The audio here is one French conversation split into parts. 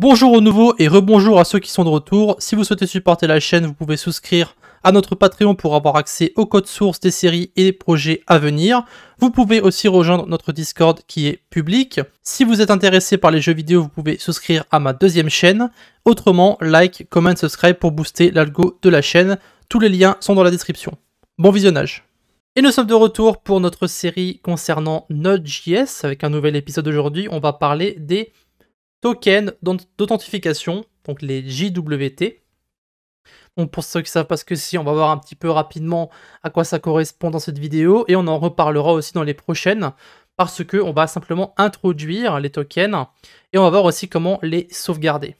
Bonjour aux nouveaux et rebonjour à ceux qui sont de retour. Si vous souhaitez supporter la chaîne, vous pouvez souscrire à notre Patreon pour avoir accès aux codes sources des séries et des projets à venir. Vous pouvez aussi rejoindre notre Discord qui est public. Si vous êtes intéressé par les jeux vidéo, vous pouvez souscrire à ma deuxième chaîne. Autrement, like, comment, subscribe pour booster l'algo de la chaîne. Tous les liens sont dans la description. Bon visionnage et nous sommes de retour pour notre série concernant Node.js avec un nouvel épisode aujourd'hui. On va parler des token d'authentification, donc les JWT. Donc pour ceux qui savent pas ce que c'est, on va voir un petit peu rapidement à quoi ça correspond dans cette vidéo et on en reparlera aussi dans les prochaines parce que on va simplement introduire les tokens et on va voir aussi comment les sauvegarder.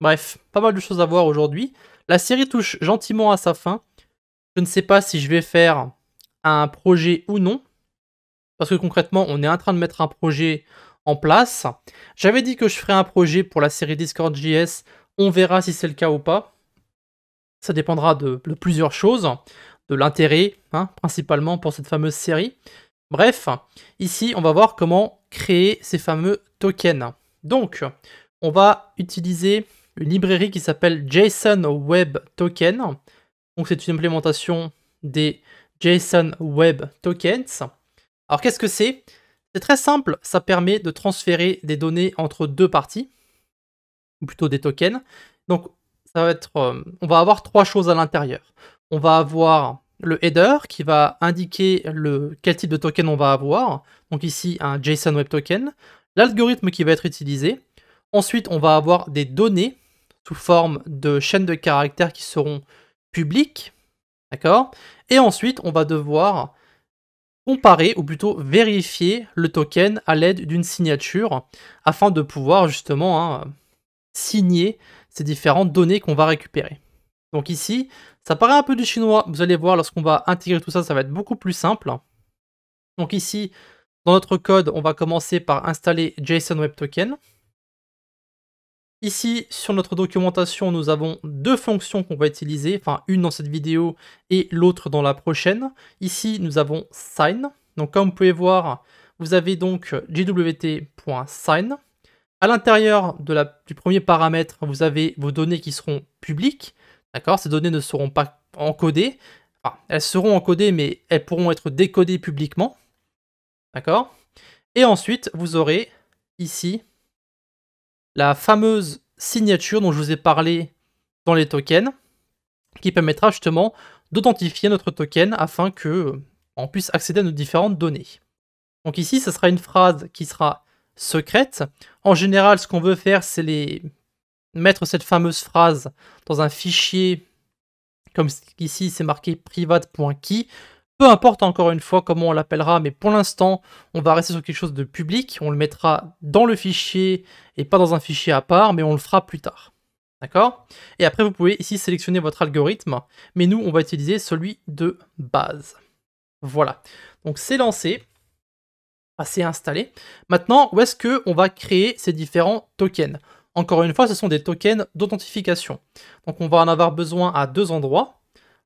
Bref, pas mal de choses à voir aujourd'hui. La série touche gentiment à sa fin. Je ne sais pas si je vais faire un projet ou non parce que concrètement, on est en train de mettre un projet en place. J'avais dit que je ferais un projet pour la série Discord JS. On verra si c'est le cas ou pas. Ça dépendra de, plusieurs choses, de l'intérêt hein, principalement pour cette fameuse série. Bref, ici on va voir comment créer ces fameux tokens. Donc, on va utiliser une librairie qui s'appelle JSON Web Token. Donc c'est une implémentation des JSON Web Tokens. Alors qu'est-ce que c'est c'est très simple, ça permet de transférer des données entre deux parties, ou plutôt des tokens. Donc ça va être, euh, on va avoir trois choses à l'intérieur. On va avoir le header qui va indiquer le, quel type de token on va avoir. Donc ici un JSON Web Token. L'algorithme qui va être utilisé. Ensuite, on va avoir des données sous forme de chaînes de caractères qui seront publiques. D'accord Et ensuite, on va devoir comparer ou plutôt vérifier le token à l'aide d'une signature afin de pouvoir justement hein, signer ces différentes données qu'on va récupérer. Donc ici, ça paraît un peu du chinois, vous allez voir lorsqu'on va intégrer tout ça, ça va être beaucoup plus simple. Donc ici, dans notre code, on va commencer par installer JSON Web Token. Ici, sur notre documentation, nous avons deux fonctions qu'on va utiliser, enfin une dans cette vidéo et l'autre dans la prochaine. Ici, nous avons sign. Donc comme vous pouvez voir, vous avez donc jwt.sign. À l'intérieur du premier paramètre, vous avez vos données qui seront publiques. D'accord Ces données ne seront pas encodées. elles seront encodées, mais elles pourront être décodées publiquement. D'accord Et ensuite, vous aurez ici la fameuse signature dont je vous ai parlé dans les tokens, qui permettra justement d'authentifier notre token afin que euh, on puisse accéder à nos différentes données. Donc ici, ce sera une phrase qui sera secrète. En général, ce qu'on veut faire, c'est les... mettre cette fameuse phrase dans un fichier, comme ici c'est marqué private.key, peu importe encore une fois comment on l'appellera, mais pour l'instant, on va rester sur quelque chose de public. On le mettra dans le fichier et pas dans un fichier à part, mais on le fera plus tard. D'accord Et après, vous pouvez ici sélectionner votre algorithme, mais nous, on va utiliser celui de base. Voilà. Donc, c'est lancé. Ah, c'est installé. Maintenant, où est-ce qu'on va créer ces différents tokens Encore une fois, ce sont des tokens d'authentification. Donc, on va en avoir besoin à deux endroits.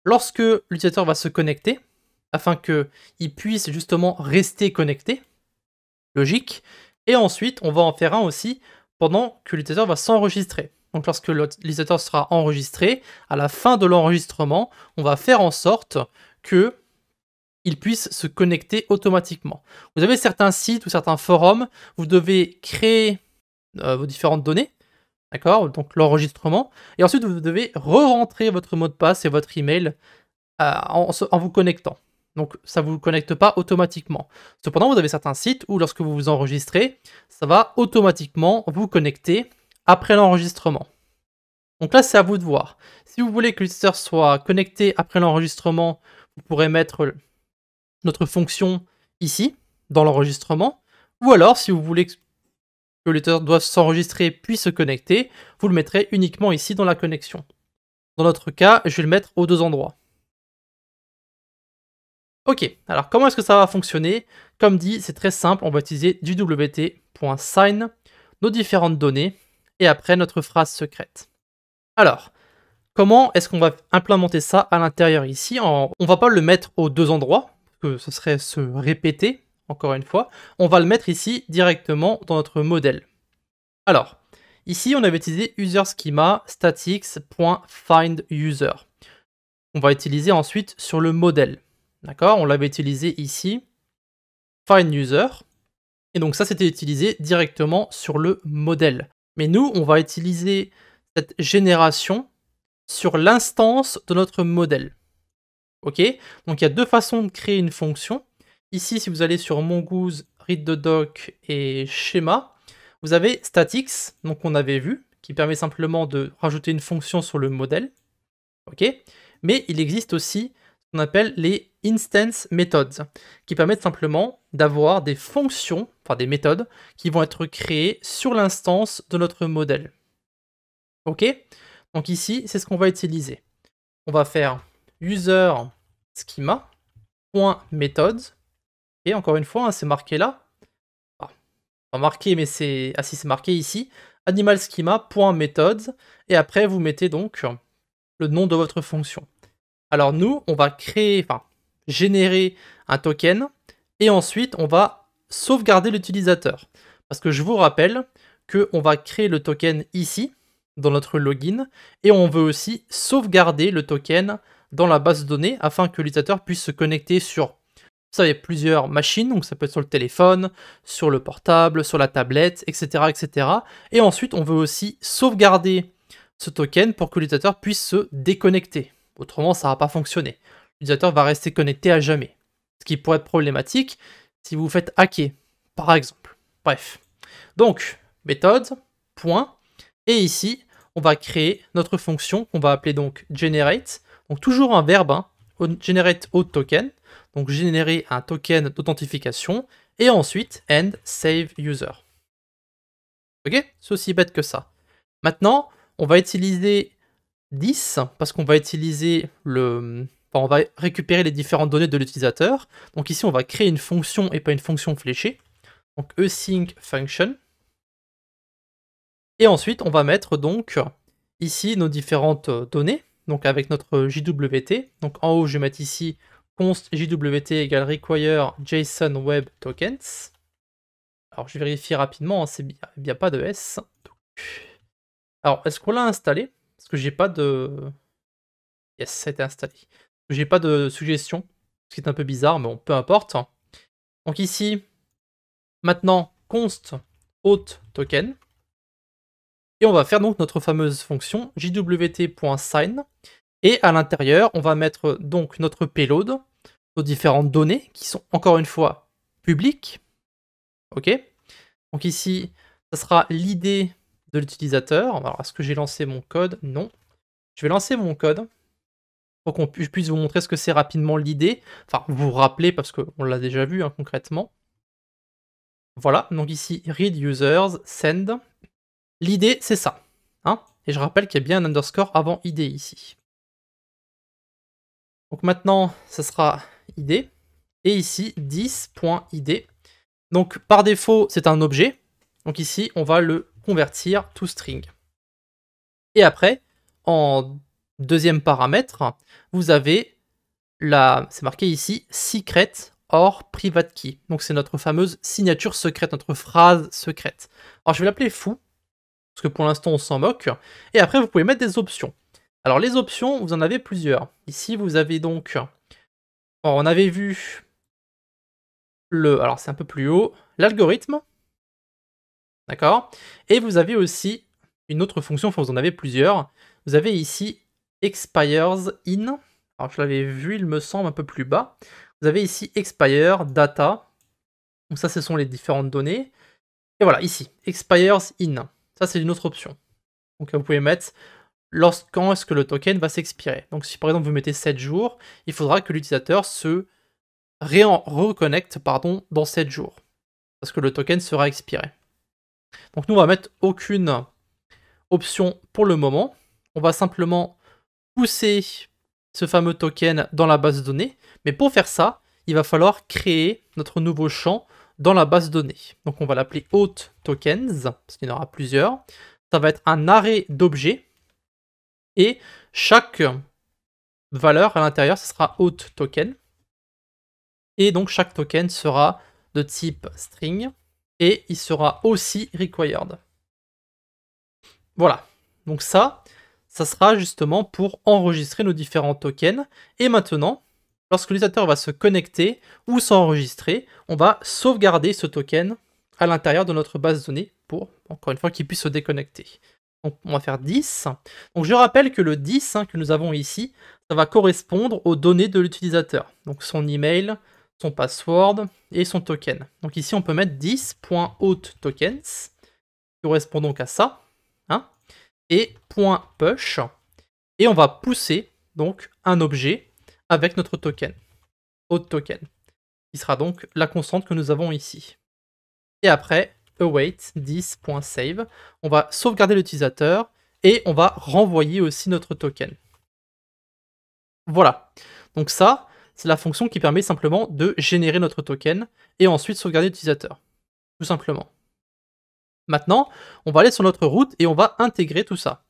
Lorsque l'utilisateur va se connecter, afin qu'ils puisse justement rester connecté, Logique. Et ensuite, on va en faire un aussi pendant que l'utilisateur va s'enregistrer. Donc lorsque l'utilisateur sera enregistré, à la fin de l'enregistrement, on va faire en sorte que il puisse se connecter automatiquement. Vous avez certains sites ou certains forums, vous devez créer euh, vos différentes données, d'accord Donc l'enregistrement, et ensuite vous devez re-rentrer votre mot de passe et votre email euh, en vous connectant. Donc ça ne vous connecte pas automatiquement. Cependant, vous avez certains sites où lorsque vous vous enregistrez, ça va automatiquement vous connecter après l'enregistrement. Donc là, c'est à vous de voir. Si vous voulez que l'utilisateur soit connecté après l'enregistrement, vous pourrez mettre notre fonction ici, dans l'enregistrement. Ou alors, si vous voulez que l'utilisateur doive s'enregistrer puis se connecter, vous le mettrez uniquement ici dans la connexion. Dans notre cas, je vais le mettre aux deux endroits. Ok, alors comment est-ce que ça va fonctionner Comme dit, c'est très simple, on va utiliser du wt.sign, nos différentes données, et après notre phrase secrète. Alors, comment est-ce qu'on va implémenter ça à l'intérieur ici On ne va pas le mettre aux deux endroits, que ce serait se répéter, encore une fois. On va le mettre ici directement dans notre modèle. Alors, ici, on avait utilisé user schema On va utiliser ensuite sur le modèle. D'accord On l'avait utilisé ici, find user. Et donc ça, c'était utilisé directement sur le modèle. Mais nous, on va utiliser cette génération sur l'instance de notre modèle. OK Donc il y a deux façons de créer une fonction. Ici, si vous allez sur mongoose, read the doc et schéma, vous avez statics, donc on avait vu, qui permet simplement de rajouter une fonction sur le modèle. OK Mais il existe aussi ce qu'on appelle les instance methods, qui permettent simplement d'avoir des fonctions, enfin des méthodes, qui vont être créées sur l'instance de notre modèle. OK Donc ici, c'est ce qu'on va utiliser. On va faire user schema.methods. Et encore une fois, hein, c'est marqué là. pas marqué, mais c'est. Ah si, c'est marqué ici. Animal schema.methods. Et après, vous mettez donc le nom de votre fonction. Alors nous, on va créer, enfin, générer un token et ensuite on va sauvegarder l'utilisateur. Parce que je vous rappelle qu'on va créer le token ici, dans notre login, et on veut aussi sauvegarder le token dans la base de données afin que l'utilisateur puisse se connecter sur vous savez plusieurs machines, donc ça peut être sur le téléphone, sur le portable, sur la tablette, etc. etc. Et ensuite, on veut aussi sauvegarder ce token pour que l'utilisateur puisse se déconnecter. Autrement, ça ne va pas fonctionner l'utilisateur va rester connecté à jamais. Ce qui pourrait être problématique si vous vous faites hacker, par exemple. Bref. Donc, méthode, point, et ici, on va créer notre fonction qu'on va appeler donc generate, donc toujours un verbe, hein. generate au token, donc générer un token d'authentification, et ensuite end save user. Ok C'est aussi bête que ça. Maintenant, on va utiliser 10, parce qu'on va utiliser le, on va récupérer les différentes données de l'utilisateur. Donc ici, on va créer une fonction et pas une fonction fléchée. Donc async function. Et ensuite, on va mettre donc ici nos différentes données, donc avec notre JWT. Donc en haut, je vais mettre ici const JWT égale require JSON web tokens. Alors je vérifie rapidement, hein, il n'y a pas de S. Alors est-ce qu'on l'a installé Parce que j'ai pas de... Yes, été installé. J'ai pas de suggestion, ce qui est un peu bizarre, mais bon, peu importe. Donc ici, maintenant, const haute token. Et on va faire donc notre fameuse fonction jwt.sign. Et à l'intérieur, on va mettre donc notre payload, nos différentes données, qui sont encore une fois publiques. OK Donc ici, ça sera l'idée de l'utilisateur. Alors, est-ce que j'ai lancé mon code Non. Je vais lancer mon code qu'on puisse vous montrer ce que c'est rapidement l'idée. Enfin, vous vous rappelez parce qu'on l'a déjà vu hein, concrètement. Voilà, donc ici, read users, send. L'idée, c'est ça. Hein. Et je rappelle qu'il y a bien un underscore avant id ici. Donc maintenant, ça sera id Et ici, 10.id. Donc par défaut, c'est un objet. Donc ici, on va le convertir to string. Et après, en Deuxième paramètre, vous avez la, c'est marqué ici, secret or private key. Donc c'est notre fameuse signature secrète, notre phrase secrète. Alors je vais l'appeler fou, parce que pour l'instant on s'en moque. Et après vous pouvez mettre des options. Alors les options, vous en avez plusieurs. Ici vous avez donc, on avait vu le, alors c'est un peu plus haut, l'algorithme. D'accord Et vous avez aussi une autre fonction, enfin vous en avez plusieurs. Vous avez ici expires in. Alors je l'avais vu, il me semble, un peu plus bas. Vous avez ici expire, data. Donc ça, ce sont les différentes données. Et voilà, ici, expires in. Ça, c'est une autre option. Donc vous pouvez mettre quand est-ce que le token va s'expirer. Donc si par exemple vous mettez 7 jours, il faudra que l'utilisateur se reconnecte pardon, dans 7 jours. Parce que le token sera expiré. Donc nous, on va mettre aucune option pour le moment. On va simplement pousser ce fameux token dans la base donnée. Mais pour faire ça, il va falloir créer notre nouveau champ dans la base donnée. Donc on va l'appeler haut tokens, parce qu'il y en aura plusieurs. Ça va être un arrêt d'objets. Et chaque valeur à l'intérieur, ce sera haute token. Et donc chaque token sera de type string. Et il sera aussi required. Voilà. Donc ça, ça sera justement pour enregistrer nos différents tokens. Et maintenant, lorsque l'utilisateur va se connecter ou s'enregistrer, on va sauvegarder ce token à l'intérieur de notre base de données pour, encore une fois, qu'il puisse se déconnecter. Donc on va faire 10. Donc je rappelle que le 10 hein, que nous avons ici, ça va correspondre aux données de l'utilisateur. Donc son email, son password et son token. Donc ici on peut mettre 10.hot tokens qui correspond donc à ça et .push. Et on va pousser donc un objet avec notre token, autre token, qui sera donc la constante que nous avons ici. Et après, await 10.save, on va sauvegarder l'utilisateur et on va renvoyer aussi notre token. Voilà, donc ça, c'est la fonction qui permet simplement de générer notre token et ensuite sauvegarder l'utilisateur, tout simplement. Maintenant, on va aller sur notre route et on va intégrer tout ça.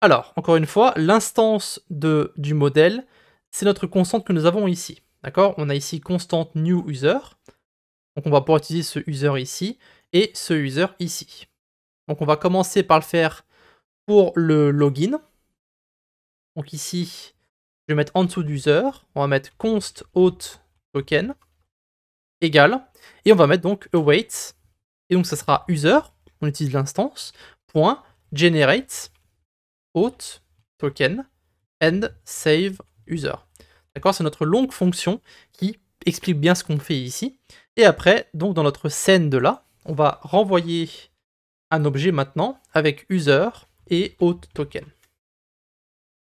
Alors, encore une fois, l'instance du modèle, c'est notre constante que nous avons ici. D'accord On a ici constante new user. Donc on va pouvoir utiliser ce user ici et ce user ici. Donc on va commencer par le faire pour le login. Donc ici, je vais mettre en dessous d'user, on va mettre const auth token égal et on va mettre donc await, et donc ça sera user, on utilise l'instance, point, generate, token, and save user. D'accord C'est notre longue fonction qui explique bien ce qu'on fait ici. Et après, donc dans notre scène de là, on va renvoyer un objet maintenant avec user et auth token.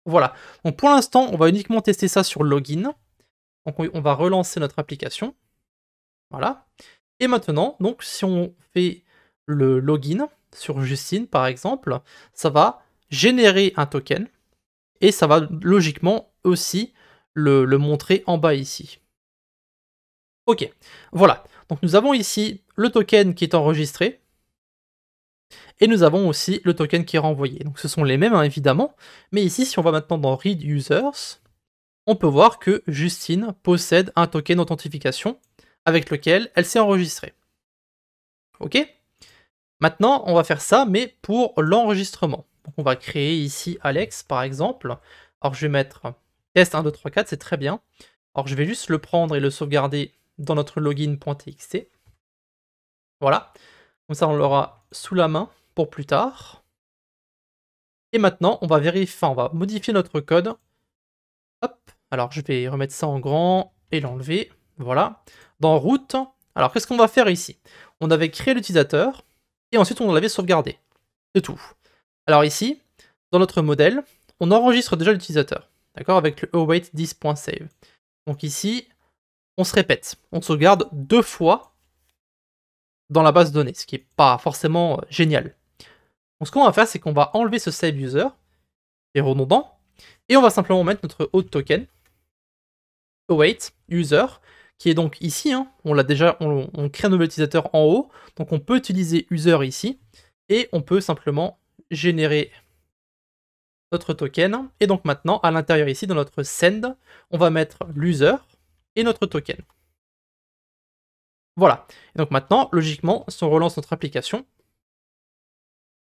Voilà. Donc pour l'instant, on va uniquement tester ça sur login. Donc on va relancer notre application. Voilà. Et maintenant, donc si on fait le login sur Justine, par exemple, ça va générer un token et ça va logiquement aussi le, montrer en bas ici. Ok, voilà. Donc nous avons ici le token qui est enregistré, et nous avons aussi le token qui est renvoyé. Donc ce sont les mêmes hein, évidemment, mais ici si on va maintenant dans Read Users, on peut voir que Justine possède un token d'authentification avec lequel elle s'est enregistrée. Ok Maintenant, on va faire ça, mais pour l'enregistrement. Donc on va créer ici Alex, par exemple. Alors je vais mettre test 1234 c'est très bien. Alors je vais juste le prendre et le sauvegarder dans notre login.txt. Voilà. Comme ça, on l'aura sous la main pour plus tard. Et maintenant, on va vérifier, on va modifier notre code. Hop. Alors je vais remettre ça en grand et l'enlever. Voilà. Dans route, alors qu'est-ce qu'on va faire ici On avait créé l'utilisateur et ensuite on l'avait sauvegardé. C'est tout. Alors ici, dans notre modèle, on enregistre déjà l'utilisateur, d'accord, avec le await 10.save. Donc ici, on se répète, on sauvegarde deux fois dans la base de données, ce qui n'est pas forcément euh, génial. Donc ce qu'on va faire, c'est qu'on va enlever ce save user, qui est redondant, et on va simplement mettre notre auth token, await user, qui est donc ici. Hein. On l'a déjà, on, crée un nouvel utilisateur en haut. Donc on peut utiliser user ici et on peut simplement générer notre token. Et donc maintenant, à l'intérieur ici, dans notre send, on va mettre l'user et notre token. Voilà. Et donc maintenant, logiquement, si on relance notre application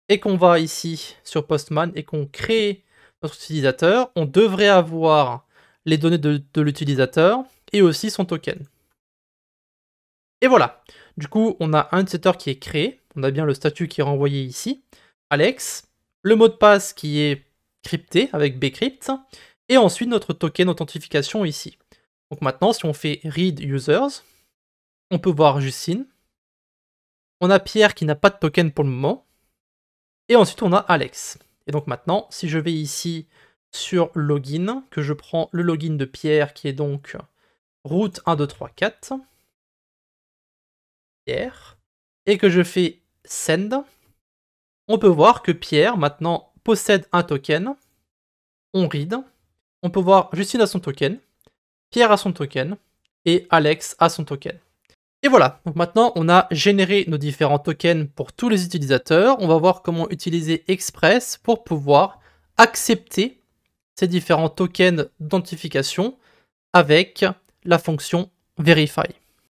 et qu'on va ici sur Postman et qu'on crée notre utilisateur, on devrait avoir les données de l'utilisateur, et aussi son token. Et voilà. Du coup, on a un setter qui est créé. On a bien le statut qui est renvoyé ici. Alex. Le mot de passe qui est crypté avec bcrypt. Et ensuite, notre token authentification ici. Donc maintenant, si on fait read users, on peut voir Justine. On a Pierre qui n'a pas de token pour le moment. Et ensuite, on a Alex. Et donc maintenant, si je vais ici sur login, que je prends le login de Pierre qui est donc route 1, 2, 3, 4, Pierre, et que je fais send, on peut voir que Pierre maintenant possède un token, on read, on peut voir Justine a son token, Pierre a son token, et Alex a son token. Et voilà, donc maintenant on a généré nos différents tokens pour tous les utilisateurs. On va voir comment utiliser Express pour pouvoir accepter ces différents tokens d'identification avec la fonction verify.